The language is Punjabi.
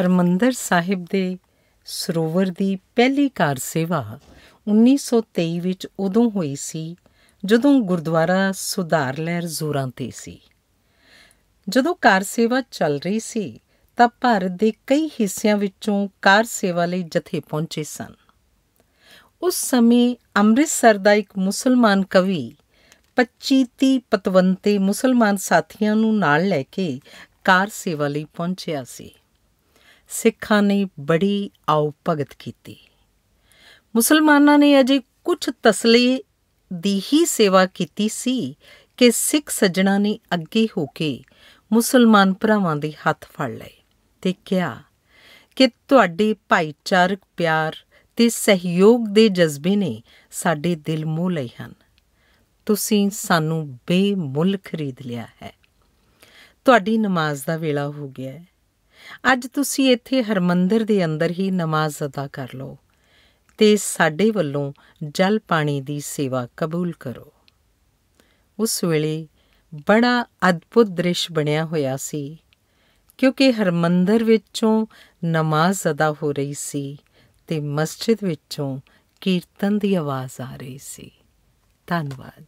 ਹਰਮੰਦਰ ਸਾਹਿਬ ਦੇ ਸਰੋਵਰ ਦੀ ਪਹਿਲੀ ਕਾਰ ਸੇਵਾ 1923 ਵਿੱਚ ਉਦੋਂ ਹੋਈ ਸੀ ਜਦੋਂ ਗੁਰਦੁਆਰਾ ਸੁਧਾਰ ਲਹਿਰ ਜ਼ੋਰਾਂ ਤੇ ਸੀ ਜਦੋਂ ਕਾਰ ਸੇਵਾ ਚੱਲ ਰਹੀ ਸੀ ਤਾਂ ਭਾਰਤ ਦੇ ਕਈ ਹਿੱਸਿਆਂ ਵਿੱਚੋਂ ਕਾਰ ਸੇਵਾ ਲਈ ਜਥੇ ਪਹੁੰਚੇ ਸਨ ਉਸ ਸਮੇਂ ਅੰਮ੍ਰਿਤਸਰ ਦਾ ਇੱਕ ਮੁਸਲਮਾਨ ਕਵੀ 25 ਪਤਵੰਤੇ ਮੁਸਲਮਾਨ ਸਾਥੀਆਂ ਨੂੰ ਨਾਲ ਲੈ ਕੇ ਕਾਰ ਸੇਵਾ ਲਈ ਪਹੁੰਚਿਆ ਸੀ ਸਿੱਖਾਂ ਨੇ ਬੜੀ ਆਉ ਭਗਤ ਕੀਤੀ ਮੁਸਲਮਾਨਾਂ ਨੇ ਅਜੇ ਕੁਝ ਤਸਲੀ ਦੀ ਹੀ ਸੇਵਾ ਕੀਤੀ ਸੀ ਕਿ ਸਿੱਖ ਸੱਜਣਾ ਨੇ ਅੱਗੇ ਹੋ ਕੇ ਮੁਸਲਮਾਨ ਭਰਾਵਾਂ ਦੇ ਹੱਥ ਫੜ ਲਏ ਤੇ ਕਿਹਾ ਕਿ ਤੁਹਾਡੇ ਭਾਈਚਾਰਕ ਪਿਆਰ ਤੇ ਸਹਿਯੋਗ ਦੇ ਜਜ਼ਬੇ ਨੇ ਸਾਡੇ ਦਿਲ ਮੋਹ ਲਏ ਹਨ ਤੁਸੀਂ ਸਾਨੂੰ ਬੇਮੁੱਲ ਖਰੀਦ ਲਿਆ ਹੈ ਤੁਹਾਡੀ ਨਮਾਜ਼ ਦਾ ਵੇਲਾ ਹੋ ਗਿਆ ਹੈ ਅੱਜ ਤੁਸੀਂ ਇੱਥੇ ਹਰਮੰਦਰ ਦੇ ਅੰਦਰ ਹੀ ਨਮਾਜ਼ ਅਦਾ ਕਰ ਲਓ ਤੇ ਸਾਡੇ ਵੱਲੋਂ ਜਲ ਪਾਣੀ ਦੀ ਸੇਵਾ ਕਬੂਲ ਕਰੋ ਉਸ ਵੇਲੇ ਬੜਾ ਅਦਭੁਤ ਦ੍ਰਿਸ਼ ਬਣਿਆ ਹੋਇਆ ਸੀ ਕਿਉਂਕਿ ਹਰਮੰਦਰ ਵਿੱਚੋਂ ਨਮਾਜ਼ ਅਦਾ ਹੋ ਰਹੀ ਸੀ ਤੇ ਮਸਜਿਦ ਵਿੱਚੋਂ ਕੀਰਤਨ ਦੀ ਆਵਾਜ਼ ਆ ਰਹੀ ਸੀ ਧੰਨਵਾਦ